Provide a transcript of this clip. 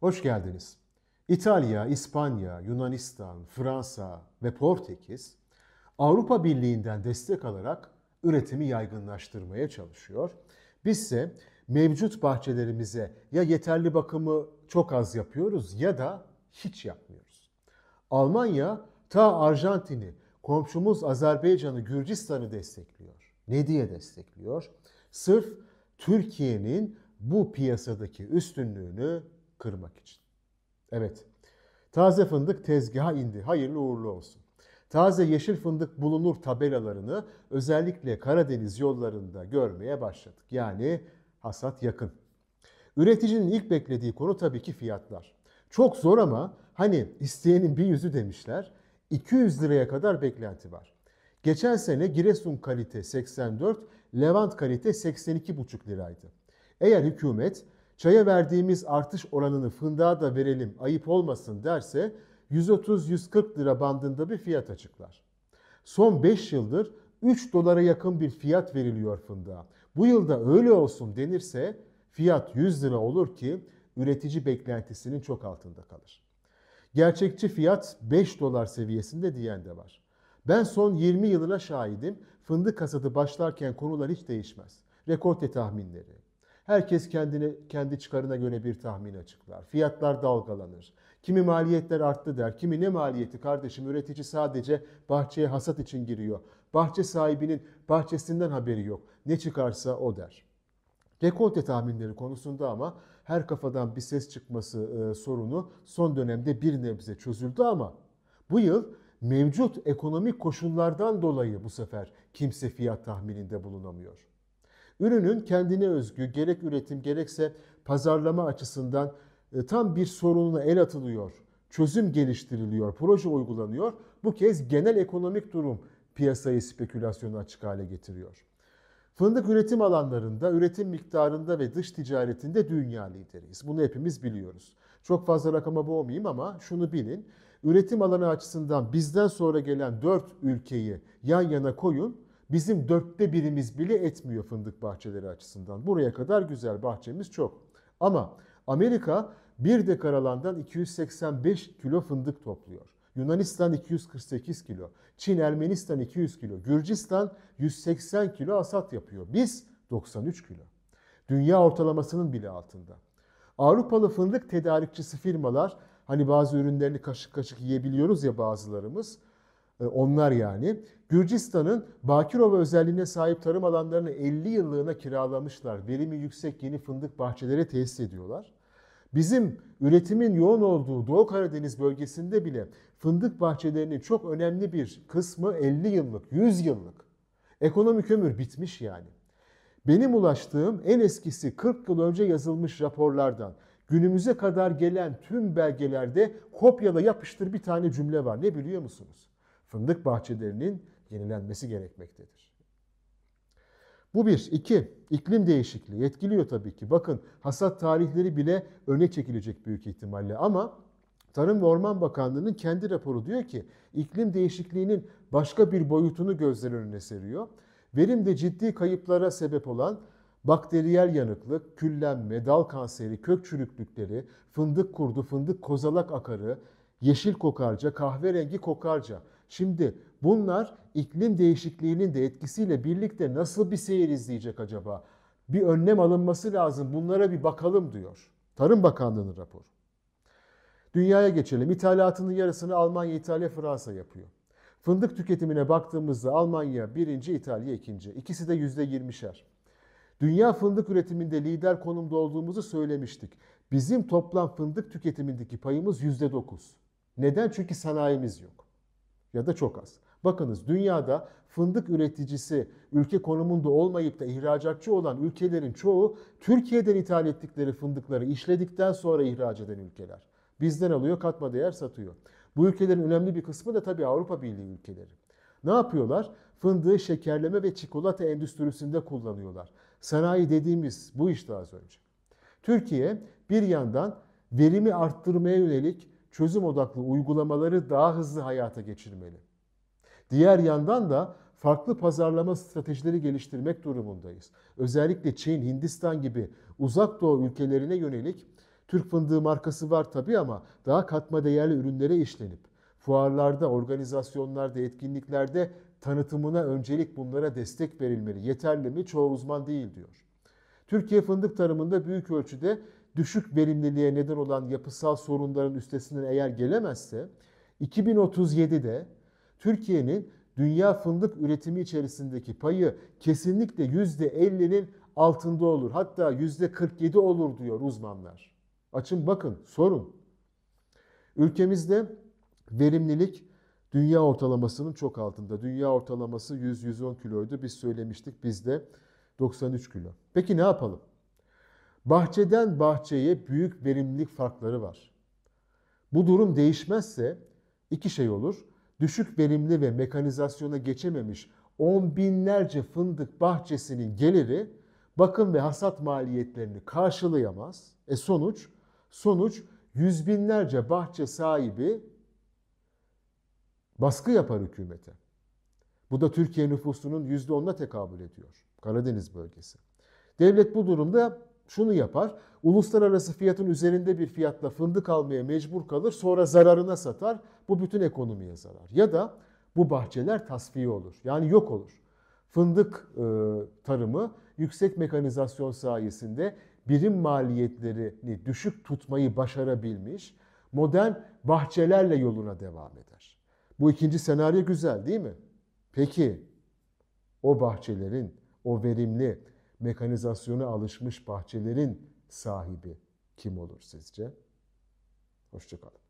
Hoş geldiniz. İtalya, İspanya, Yunanistan, Fransa ve Portekiz Avrupa Birliği'nden destek alarak üretimi yaygınlaştırmaya çalışıyor. Bizse mevcut bahçelerimize ya yeterli bakımı çok az yapıyoruz ya da hiç yapmıyoruz. Almanya ta Arjantin'i, komşumuz Azerbaycan'ı, Gürcistan'ı destekliyor. Ne diye destekliyor? Sırf Türkiye'nin bu piyasadaki üstünlüğünü kırmak için. Evet, taze fındık tezgaha indi. Hayırlı uğurlu olsun. Taze yeşil fındık bulunur tabelalarını özellikle Karadeniz yollarında görmeye başladık. Yani hasat yakın. Üreticinin ilk beklediği konu tabii ki fiyatlar. Çok zor ama hani isteyenin bir yüzü demişler. 200 liraya kadar beklenti var. Geçen sene Giresun kalite 84, Levant kalite 82,5 liraydı. Eğer hükümet çaya verdiğimiz artış oranını fındığa da verelim ayıp olmasın derse 130-140 lira bandında bir fiyat açıklar. Son 5 yıldır 3 dolara yakın bir fiyat veriliyor fındığa. Bu yılda öyle olsun denirse fiyat 100 lira olur ki üretici beklentisinin çok altında kalır. Gerçekçi fiyat 5 dolar seviyesinde diyen de var. Ben son 20 yılına şahidim. Fındık hasadı başlarken konular hiç değişmez. Rekorte tahminleri, Herkes kendine, kendi çıkarına göre bir tahmin açıklar. Fiyatlar dalgalanır. Kimi maliyetler arttı der. Kimi ne maliyeti kardeşim üretici sadece bahçeye hasat için giriyor. Bahçe sahibinin bahçesinden haberi yok. Ne çıkarsa o der. Dekolte tahminleri konusunda ama her kafadan bir ses çıkması e, sorunu son dönemde bir nebze çözüldü ama bu yıl mevcut ekonomik koşullardan dolayı bu sefer kimse fiyat tahmininde bulunamıyor. Ürünün kendine özgü gerek üretim gerekse pazarlama açısından e, tam bir sorununa el atılıyor. Çözüm geliştiriliyor, proje uygulanıyor. Bu kez genel ekonomik durum piyasayı spekülasyona açık hale getiriyor. Fındık üretim alanlarında, üretim miktarında ve dış ticaretinde dünya lideriyiz. Bunu hepimiz biliyoruz. Çok fazla rakama boğmayayım ama şunu bilin. Üretim alanı açısından bizden sonra gelen dört ülkeyi yan yana koyun. Bizim dörtte birimiz bile etmiyor fındık bahçeleri açısından. Buraya kadar güzel bahçemiz çok. Ama Amerika bir dekar alandan 285 kilo fındık topluyor. Yunanistan 248 kilo, Çin, Ermenistan 200 kilo, Gürcistan 180 kilo asat yapıyor. Biz 93 kilo. Dünya ortalamasının bile altında. Avrupalı fındık tedarikçisi firmalar hani bazı ürünlerini kaşık kaşık yiyebiliyoruz ya bazılarımız. E, onlar yani. Gürcistan'ın Bakirova özelliğine sahip tarım alanlarını 50 yıllığına kiralamışlar. Verimi yüksek yeni fındık bahçeleri tesis ediyorlar. Bizim üretimin yoğun olduğu Doğu Karadeniz bölgesinde bile fındık bahçelerinin çok önemli bir kısmı 50 yıllık, 100 yıllık. Ekonomik ömür bitmiş yani. Benim ulaştığım en eskisi 40 yıl önce yazılmış raporlardan günümüze kadar gelen tüm belgelerde kopyala yapıştır bir tane cümle var. Ne biliyor musunuz? fındık bahçelerinin yenilenmesi gerekmektedir. Bu bir. iki iklim değişikliği etkiliyor tabii ki. Bakın hasat tarihleri bile öne çekilecek büyük ihtimalle ama Tarım ve Orman Bakanlığı'nın kendi raporu diyor ki iklim değişikliğinin başka bir boyutunu gözler önüne seriyor. Verimde ciddi kayıplara sebep olan bakteriyel yanıklık, küllenme, dal kanseri, kök çürüklükleri, fındık kurdu, fındık kozalak akarı, yeşil kokarca, kahverengi kokarca. Şimdi bunlar iklim değişikliğinin de etkisiyle birlikte nasıl bir seyir izleyecek acaba? Bir önlem alınması lazım. Bunlara bir bakalım diyor. Tarım Bakanlığı'nın raporu. Dünyaya geçelim. İthalatının yarısını Almanya, İtalya, Fransa yapıyor. Fındık tüketimine baktığımızda Almanya birinci, İtalya ikinci. İkisi de yüzde yirmişer. Dünya fındık üretiminde lider konumda olduğumuzu söylemiştik. Bizim toplam fındık tüketimindeki payımız yüzde dokuz. Neden? Çünkü sanayimiz yok. Ya da çok az. Bakınız dünyada fındık üreticisi ülke konumunda olmayıp da ihracatçı olan ülkelerin çoğu Türkiye'den ithal ettikleri fındıkları işledikten sonra ihraç eden ülkeler. Bizden alıyor katma değer satıyor. Bu ülkelerin önemli bir kısmı da tabii Avrupa Birliği ülkeleri. Ne yapıyorlar? Fındığı şekerleme ve çikolata endüstrisinde kullanıyorlar. Sanayi dediğimiz bu işte az önce. Türkiye bir yandan verimi arttırmaya yönelik çözüm odaklı uygulamaları daha hızlı hayata geçirmeli. Diğer yandan da farklı pazarlama stratejileri geliştirmek durumundayız. Özellikle Çin, Hindistan gibi uzak doğu ülkelerine yönelik Türk fındığı markası var tabii ama daha katma değerli ürünlere işlenip fuarlarda, organizasyonlarda, etkinliklerde tanıtımına öncelik bunlara destek verilmeli. Yeterli mi? Çoğu uzman değil diyor. Türkiye fındık tarımında büyük ölçüde düşük verimliliğe neden olan yapısal sorunların üstesinden eğer gelemezse 2037'de Türkiye'nin dünya fındık üretimi içerisindeki payı kesinlikle %50'nin altında olur. Hatta %47 olur diyor uzmanlar. Açın bakın, sorun. Ülkemizde verimlilik dünya ortalamasının çok altında. Dünya ortalaması 100-110 kiloydu. Biz söylemiştik bizde 93 kilo. Peki ne yapalım? Bahçeden bahçeye büyük verimlilik farkları var. Bu durum değişmezse iki şey olur. Düşük verimli ve mekanizasyona geçememiş on binlerce fındık bahçesinin geliri bakım ve hasat maliyetlerini karşılayamaz. E sonuç? Sonuç yüz binlerce bahçe sahibi baskı yapar hükümete. Bu da Türkiye nüfusunun yüzde onuna tekabül ediyor. Karadeniz bölgesi. Devlet bu durumda şunu yapar. Uluslararası fiyatın üzerinde bir fiyatla fındık almaya mecbur kalır. Sonra zararına satar. Bu bütün ekonomiye zarar. Ya da bu bahçeler tasfiye olur. Yani yok olur. Fındık e, tarımı yüksek mekanizasyon sayesinde birim maliyetlerini düşük tutmayı başarabilmiş modern bahçelerle yoluna devam eder. Bu ikinci senaryo güzel değil mi? Peki o bahçelerin o verimli mekanizasyona alışmış bahçelerin sahibi kim olur sizce? Hoşçakalın.